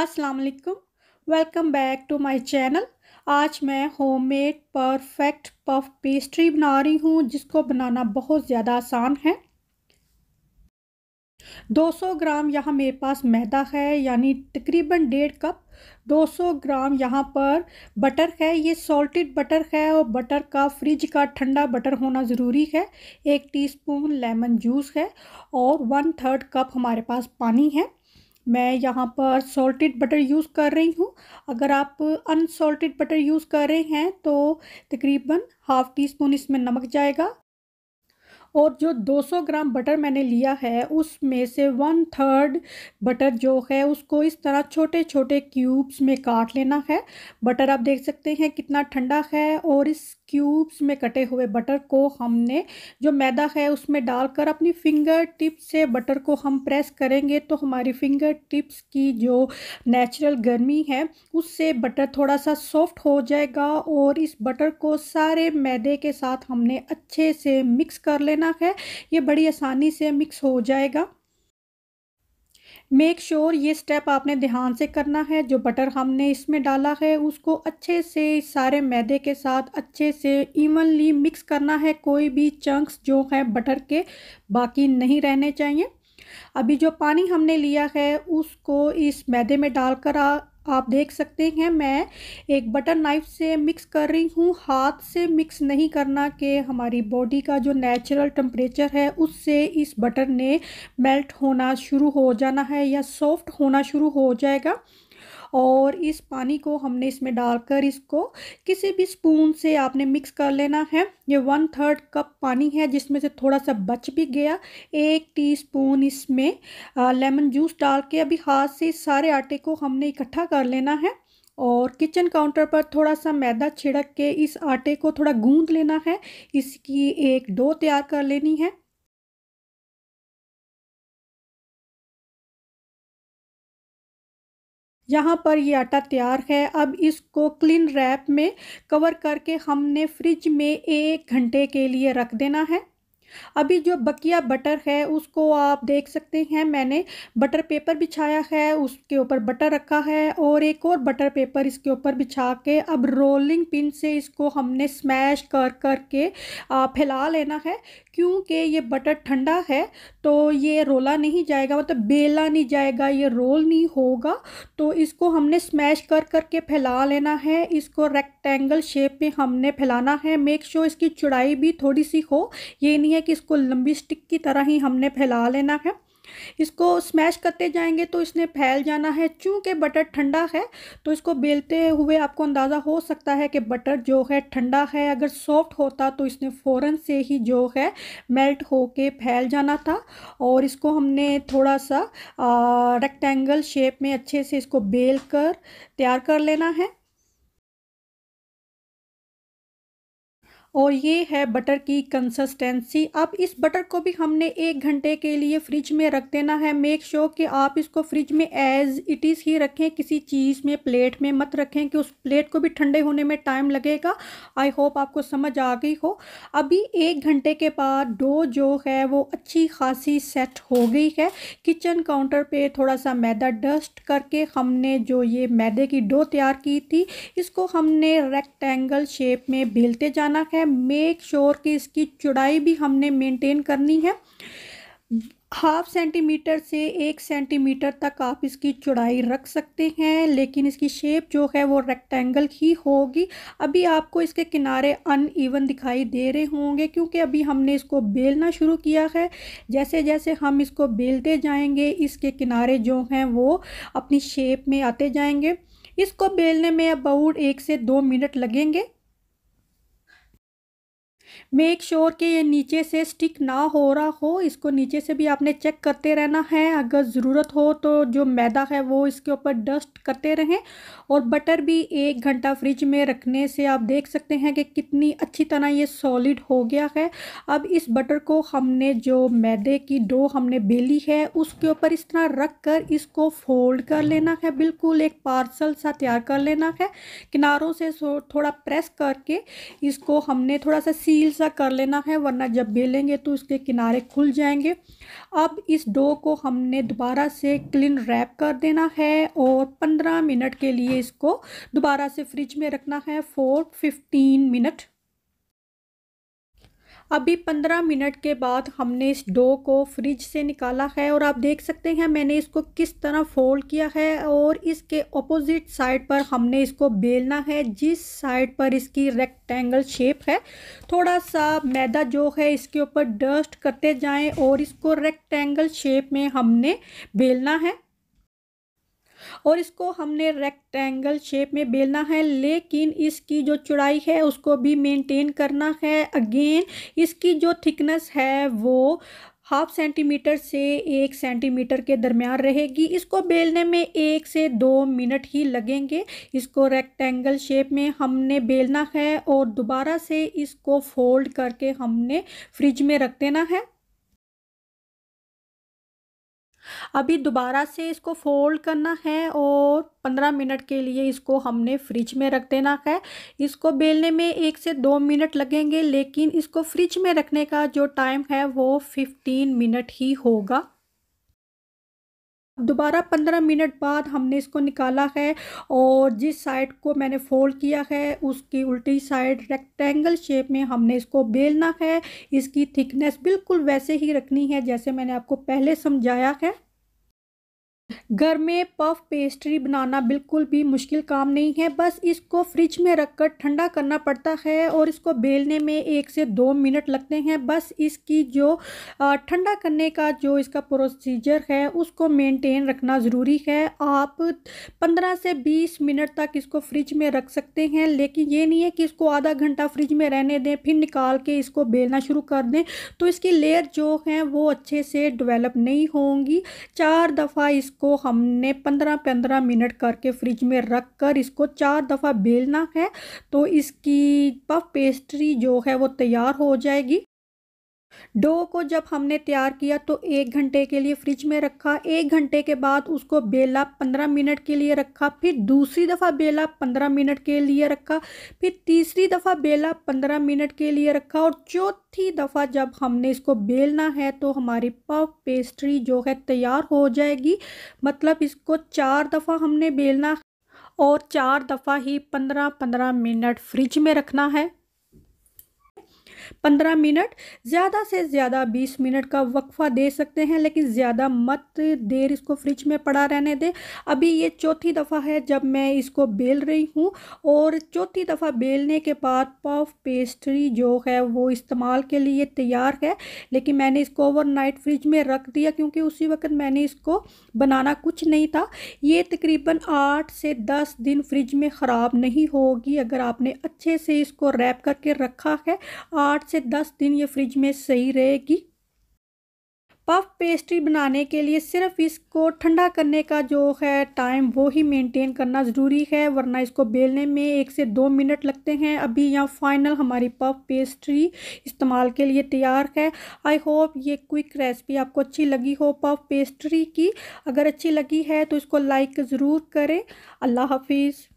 अस्सलाम वालेकुम welcome back to my channel आज मैं होममेड परफेक्ट पफ पेस्ट्री बना रही हूँ जिसको बनाना बहुत ज़्यादा आसान है 200 ग्राम यहाँ मेरे पास मैदा है यानी तकरीबन डेढ़ कप 200 ग्राम यहाँ पर बटर है ये सॉल्टेड बटर है और बटर का फ्रिज का ठंडा बटर होना ज़रूरी है एक टीस्पून लेमन जूस है और वन थर्ड कप हमारे पास पानी है मैं यहाँ पर सॉल्टेड बटर यूज़ कर रही हूँ अगर आप अनसॉल्टेड बटर यूज़ कर रहे हैं तो तकरीबन हाफ़ टी स्पून इसमें नमक जाएगा और जो 200 ग्राम बटर मैंने लिया है उसमें से वन थर्ड बटर जो है उसको इस तरह छोटे छोटे क्यूब्स में काट लेना है बटर आप देख सकते हैं कितना ठंडा है और इस क्यूब्स में कटे हुए बटर को हमने जो मैदा है उसमें डालकर अपनी फिंगर टिप से बटर को हम प्रेस करेंगे तो हमारी फिंगर टिप्स की जो नेचुरल गर्मी है उससे बटर थोड़ा सा सॉफ्ट हो जाएगा और इस बटर को सारे मैदे के साथ हमने अच्छे से मिक्स कर लेना है ये बड़ी आसानी से मिक्स हो जाएगा मेक श्योर ये स्टेप आपने ध्यान से करना है जो बटर हमने इसमें डाला है उसको अच्छे से सारे मैदे के साथ अच्छे से इवनली मिक्स करना है कोई भी चंक्स जो है बटर के बाकी नहीं रहने चाहिए अभी जो पानी हमने लिया है उसको इस मैदे में डालकर आप देख सकते हैं मैं एक बटर नाइफ से मिक्स कर रही हूँ हाथ से मिक्स नहीं करना कि हमारी बॉडी का जो नेचुरल टम्परेचर है उससे इस बटर ने मेल्ट होना शुरू हो जाना है या सॉफ्ट होना शुरू हो जाएगा और इस पानी को हमने इसमें डालकर इसको किसी भी स्पून से आपने मिक्स कर लेना है ये वन थर्ड कप पानी है जिसमें से थोड़ा सा बच भी गया एक टीस्पून इसमें लेमन जूस डाल के अभी हाथ से सारे आटे को हमने इकट्ठा कर लेना है और किचन काउंटर पर थोड़ा सा मैदा छिड़क के इस आटे को थोड़ा गूंद लेना है इसकी एक डो तैयार कर लेनी है यहाँ पर ये आटा तैयार है अब इसको क्लीन रैप में कवर करके हमने फ्रिज में एक घंटे के लिए रख देना है अभी जो बकिया बटर है उसको आप देख सकते हैं मैंने बटर पेपर बिछाया है उसके ऊपर बटर रखा है और एक और बटर पेपर इसके ऊपर बिछा के अब रोलिंग पिन से इसको हमने स्मैश कर कर के फैला लेना है क्योंकि ये बटर ठंडा है तो ये रोला नहीं जाएगा मतलब बेला नहीं जाएगा ये रोल नहीं होगा तो इसको हमने स्मैश कर कर के फैला लेना है इसको रेक्टेंगल शेप में हमने फैलाना है मेक श्योर sure इसकी चुड़ाई भी थोड़ी सी हो ये नहीं है कि इसको लंबी स्टिक की तरह ही हमने फैला लेना है इसको स्मैश करते जाएंगे तो इसने फैल जाना है चूंकि बटर ठंडा है तो इसको बेलते हुए आपको अंदाज़ा हो सकता है कि बटर जो है ठंडा है अगर सॉफ्ट होता तो इसने फ़ौरन से ही जो है मेल्ट होके फैल जाना था और इसको हमने थोड़ा सा रेक्टेंगल शेप में अच्छे से इसको बेल कर तैयार कर लेना है और ये है बटर की कंसिस्टेंसी अब इस बटर को भी हमने एक घंटे के लिए फ्रिज में रख देना है मेक श्योर sure कि आप इसको फ्रिज में एज इट इज़ ही रखें किसी चीज़ में प्लेट में मत रखें कि उस प्लेट को भी ठंडे होने में टाइम लगेगा आई होप आपको समझ आ गई हो अभी एक घंटे के बाद डो जो है वो अच्छी खासी सेट हो गई है किचन काउंटर पर थोड़ा सा मैदा डस्ट करके हमने जो ये मैदे की डो तैयार की थी इसको हमने रेक्टेंगल शेप में बेलते जाना है है मेक श्योर sure कि इसकी चौड़ाई भी हमने मेंटेन करनी है हाफ सेंटीमीटर से एक सेंटीमीटर तक आप इसकी चौड़ाई रख सकते हैं लेकिन इसकी शेप जो है वो रेक्टेंगल ही होगी अभी आपको इसके किनारे अनइवन दिखाई दे रहे होंगे क्योंकि अभी हमने इसको बेलना शुरू किया है जैसे जैसे हम इसको बेलते जाएंगे इसके किनारे जो हैं वो अपनी शेप में आते जाएंगे इसको बेलने में अबाउट एक से दो मिनट लगेंगे मेक श्योर sure कि ये नीचे से स्टिक ना हो रहा हो इसको नीचे से भी आपने चेक करते रहना है अगर ज़रूरत हो तो जो मैदा है वो इसके ऊपर डस्ट करते रहें और बटर भी एक घंटा फ्रिज में रखने से आप देख सकते हैं कि कितनी अच्छी तरह ये सॉलिड हो गया है अब इस बटर को हमने जो मैदे की डो हमने बेली है उसके ऊपर इस तरह रख कर इसको फोल्ड कर लेना है बिल्कुल एक पार्सल सा तैयार कर लेना है किनारों से थोड़ा प्रेस करके इसको हमने थोड़ा सा सील सील सा कर लेना है वरना जब बेलेंगे तो उसके किनारे खुल जाएंगे अब इस डो को हमने दोबारा से क्लीन रैप कर देना है और 15 मिनट के लिए इसको दोबारा से फ्रिज में रखना है फोर फिफ्टीन मिनट अभी पंद्रह मिनट के बाद हमने इस डो को फ्रिज से निकाला है और आप देख सकते हैं मैंने इसको किस तरह फोल्ड किया है और इसके अपोजिट साइड पर हमने इसको बेलना है जिस साइड पर इसकी रेक्टेंगल शेप है थोड़ा सा मैदा जो है इसके ऊपर डस्ट करते जाएं और इसको रेक्टेंगल शेप में हमने बेलना है और इसको हमने रेक्टेंगल शेप में बेलना है लेकिन इसकी जो चौड़ाई है उसको भी मेंटेन करना है अगेन इसकी जो थिकनेस है वो हाफ सेंटीमीटर से एक सेंटीमीटर के दरमियान रहेगी इसको बेलने में एक से दो मिनट ही लगेंगे इसको रेक्टेंगल शेप में हमने बेलना है और दोबारा से इसको फोल्ड करके हमने फ्रिज में रख देना है अभी दोबारा से इसको फोल्ड करना है और पंद्रह मिनट के लिए इसको हमने फ्रिज में रख देना है इसको बेलने में एक से दो मिनट लगेंगे लेकिन इसको फ्रिज में रखने का जो टाइम है वो फिफ्टीन मिनट ही होगा दोबारा पंद्रह मिनट बाद हमने इसको निकाला है और जिस साइड को मैंने फोल्ड किया है उसकी उल्टी साइड रेक्टेंगल शेप में हमने इसको बेलना है इसकी थिकनेस बिल्कुल वैसे ही रखनी है जैसे मैंने आपको पहले समझाया है घर में पफ पेस्ट्री बनाना बिल्कुल भी मुश्किल काम नहीं है बस इसको फ्रिज में रखकर ठंडा करना पड़ता है और इसको बेलने में एक से दो मिनट लगते हैं बस इसकी जो ठंडा करने का जो इसका प्रोसीजर है उसको मेंटेन रखना ज़रूरी है आप पंद्रह से बीस मिनट तक इसको फ्रिज में रख सकते हैं लेकिन ये नहीं है कि इसको आधा घंटा फ्रिज में रहने दें फिर निकाल के इसको बेलना शुरू कर दें तो इसकी लेयर जो हैं वो अच्छे से डिवेलप नहीं होंगी चार दफ़ा इस इसको हमने पंद्रह पंद्रह मिनट करके फ्रिज में रख कर इसको चार दफ़ा बेलना है तो इसकी पफ पेस्ट्री जो है वो तैयार हो जाएगी डो को जब हमने तैयार किया तो एक घंटे के लिए फ्रिज में रखा एक घंटे के बाद उसको बेला पंद्रह मिनट के लिए रखा फिर दूसरी दफ़ा बेला पंद्रह मिनट के लिए रखा फिर तीसरी दफ़ा बेला पंद्रह मिनट के लिए रखा और चौथी दफ़ा जब हमने इसको बेलना है तो हमारी पफ पेस्ट्री जो है तैयार हो जाएगी मतलब इसको चार दफ़ा हमने बेलना और चार दफ़ा ही पंद्रह पंद्रह मिनट फ्रिज में रखना है पंद्रह मिनट ज़्यादा से ज़्यादा बीस मिनट का वक्फा दे सकते हैं लेकिन ज़्यादा मत देर इसको फ्रिज में पड़ा रहने दें अभी ये चौथी दफ़ा है जब मैं इसको बेल रही हूँ और चौथी दफ़ा बेलने के बाद पफ पेस्ट्री जो है वो इस्तेमाल के लिए तैयार है लेकिन मैंने इसको ओवरनाइट फ्रिज में रख दिया क्योंकि उसी वक्त मैंने इसको बनाना कुछ नहीं था ये तकरीबन आठ से दस दिन फ्रिज में ख़राब नहीं होगी अगर आपने अच्छे से इसको रैप करके रखा है आठ आठ से दस दिन ये फ्रिज में सही रहेगी पफ पेस्ट्री बनाने के लिए सिर्फ इसको ठंडा करने का जो है टाइम वो ही मेंटेन करना ज़रूरी है वरना इसको बेलने में एक से दो मिनट लगते हैं अभी यहाँ फाइनल हमारी पफ पेस्ट्री इस्तेमाल के लिए तैयार है आई होप ये क्विक रेसिपी आपको अच्छी लगी हो पफ पेस्ट्री की अगर अच्छी लगी है तो इसको लाइक ज़रूर करें अल्लाह हाफिज़